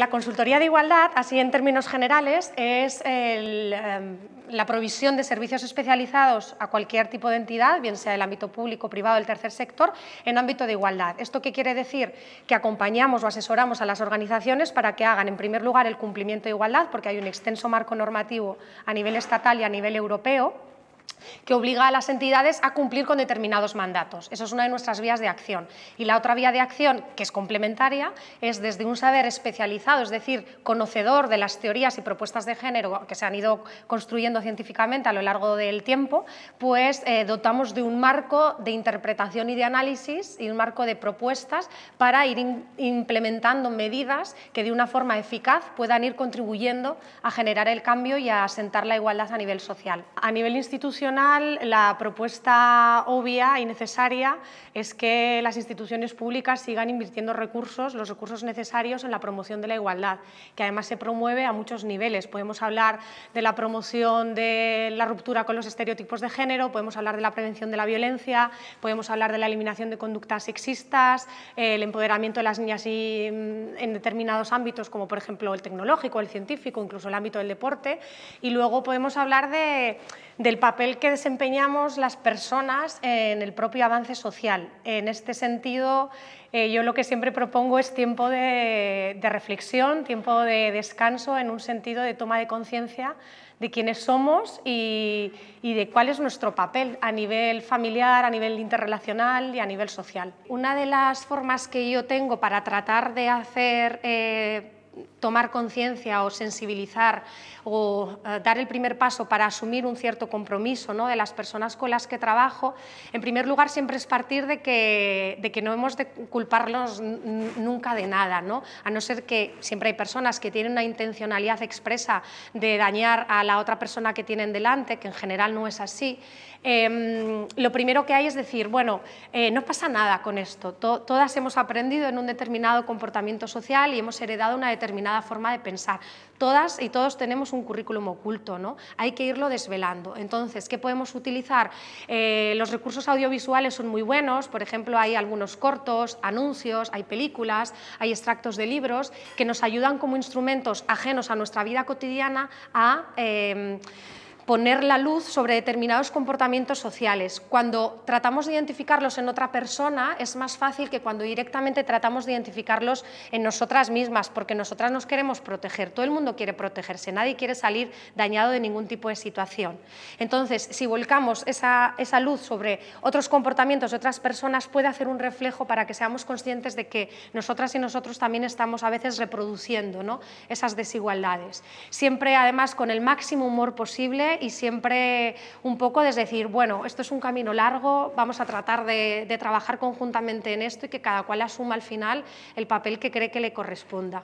La consultoría de igualdad, así en términos generales, es em, la provisión de servicios especializados a cualquier tipo de entidad, bien sea del ámbito público, privado, del tercer sector, en ámbito de igualdad. ¿Esto qué quiere decir? Que acompañamos o asesoramos a las organizaciones para que hagan, en primer lugar, el cumplimiento de igualdad, porque hay un extenso marco normativo a nivel estatal y a nivel europeo, que obliga a las entidades a cumplir con determinados mandatos. Eso es una de nuestras vías de acción. Y la otra vía de acción, que es complementaria, es desde un saber especializado, es decir, conocedor de las teorías y propuestas de género que se han ido construyendo científicamente a lo largo del tiempo, pues eh, dotamos de un marco de interpretación y de análisis y un marco de propuestas para ir implementando medidas que de una forma eficaz puedan ir contribuyendo a generar el cambio y a asentar la igualdad a nivel social. A nivel institucional, la propuesta obvia y necesaria es que las instituciones públicas sigan invirtiendo recursos, los recursos necesarios en la promoción de la igualdad, que además se promueve a muchos niveles. Podemos hablar de la promoción de la ruptura con los estereotipos de género, podemos hablar de la prevención de la violencia, podemos hablar de la eliminación de conductas sexistas, eh, el empoderamiento de las niñas mm, en determinados ámbitos, como por ejemplo el tecnológico, el científico, incluso el ámbito del deporte. Y luego podemos hablar de del papel que desempeñamos las personas en el propio avance social. En este sentido, eh, yo lo que siempre propongo es tiempo de, reflexión, tiempo de descanso en un sentido de toma de conciencia de quiénes somos y, de cuál es nuestro papel a nivel familiar, a nivel interrelacional y a nivel social. Una de las formas que yo tengo para tratar de hacer eh, tomar conciencia o sensibilizar o eh, dar el primer paso para asumir un cierto compromiso ¿no? de las personas con las que trabajo, en primer lugar siempre es partir de que, de que no hemos de culparlos nunca de nada, ¿no? a no ser que siempre hay personas que tienen una intencionalidad expresa de dañar a la otra persona que tienen delante, que en general no es así. Em, lo primero que hay es decir, bueno, eh, no pasa nada con esto, todas hemos aprendido en un determinado comportamiento social y hemos heredado una determinada forma de pensar. Todas y todos tenemos un currículum oculto, ¿no? Hay que irlo desvelando. Entonces, ¿qué podemos utilizar? Eh, los recursos audiovisuales son muy buenos, por ejemplo, hay algunos cortos, anuncios, hay películas, hay extractos de libros que nos ayudan como instrumentos ajenos a nuestra vida cotidiana a... Eh, poner la luz sobre determinados comportamientos sociales. Cuando tratamos de identificarlos en otra persona es más fácil que cuando directamente tratamos de identificarlos en nosotras mismas, porque nosotras nos queremos proteger, todo el mundo quiere protegerse, nadie quiere salir dañado de ningún tipo de situación. Entonces, si volcamos esa, esa luz sobre otros comportamientos de otras personas, puede hacer un reflejo para que seamos conscientes de que nosotras y nosotros también estamos a veces reproduciendo ¿no? esas desigualdades. Siempre, además, con el máximo humor posible y siempre un poco desde decir, bueno, esto es un camino largo, vamos a tratar de trabajar conjuntamente en esto y que cada cual asuma al final el papel que cree que le corresponda.